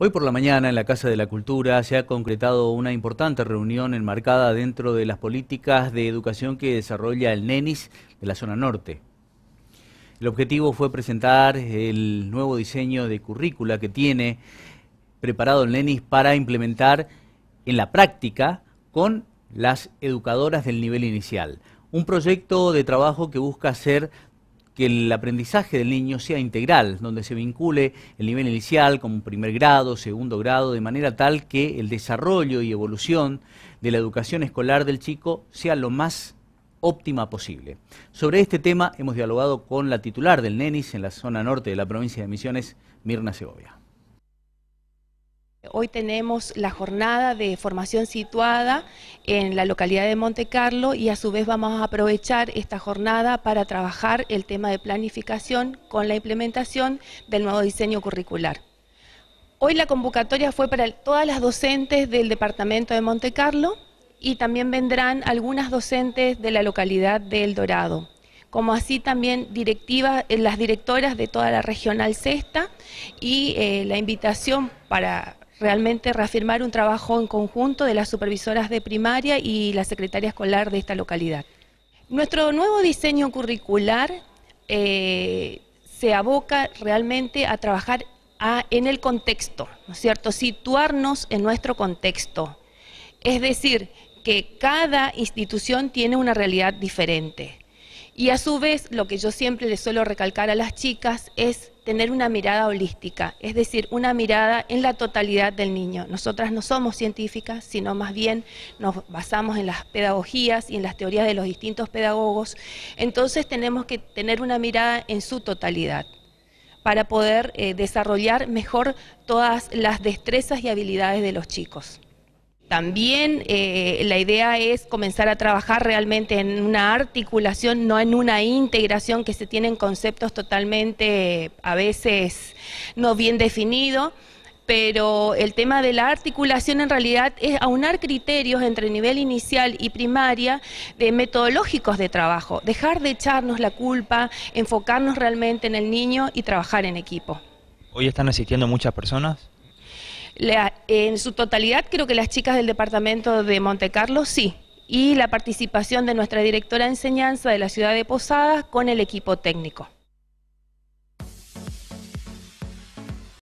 Hoy por la mañana en la Casa de la Cultura se ha concretado una importante reunión enmarcada dentro de las políticas de educación que desarrolla el NENIS de la zona norte. El objetivo fue presentar el nuevo diseño de currícula que tiene preparado el NENIS para implementar en la práctica con las educadoras del nivel inicial. Un proyecto de trabajo que busca hacer que el aprendizaje del niño sea integral, donde se vincule el nivel inicial como primer grado, segundo grado, de manera tal que el desarrollo y evolución de la educación escolar del chico sea lo más óptima posible. Sobre este tema hemos dialogado con la titular del NENIS en la zona norte de la provincia de Misiones, Mirna Segovia. Hoy tenemos la jornada de formación situada en la localidad de Monte Carlo y a su vez vamos a aprovechar esta jornada para trabajar el tema de planificación con la implementación del nuevo diseño curricular. Hoy la convocatoria fue para todas las docentes del departamento de Monte Carlo y también vendrán algunas docentes de la localidad de El Dorado como así también directivas, eh, las directoras de toda la regional cesta y eh, la invitación para realmente reafirmar un trabajo en conjunto de las supervisoras de primaria y la secretaria escolar de esta localidad. Nuestro nuevo diseño curricular eh, se aboca realmente a trabajar en el contexto, ¿no es cierto? Situarnos en nuestro contexto. Es decir, que cada institución tiene una realidad diferente. Y a su vez, lo que yo siempre les suelo recalcar a las chicas es tener una mirada holística, es decir, una mirada en la totalidad del niño. Nosotras no somos científicas, sino más bien nos basamos en las pedagogías y en las teorías de los distintos pedagogos, entonces tenemos que tener una mirada en su totalidad para poder eh, desarrollar mejor todas las destrezas y habilidades de los chicos. También eh, la idea es comenzar a trabajar realmente en una articulación, no en una integración que se tienen conceptos totalmente a veces no bien definidos pero el tema de la articulación en realidad es aunar criterios entre nivel inicial y primaria de metodológicos de trabajo, dejar de echarnos la culpa, enfocarnos realmente en el niño y trabajar en equipo. ¿Hoy están asistiendo muchas personas? en su totalidad, creo que las chicas del departamento de Monte Carlo sí, y la participación de nuestra directora de enseñanza de la ciudad de Posadas con el equipo técnico.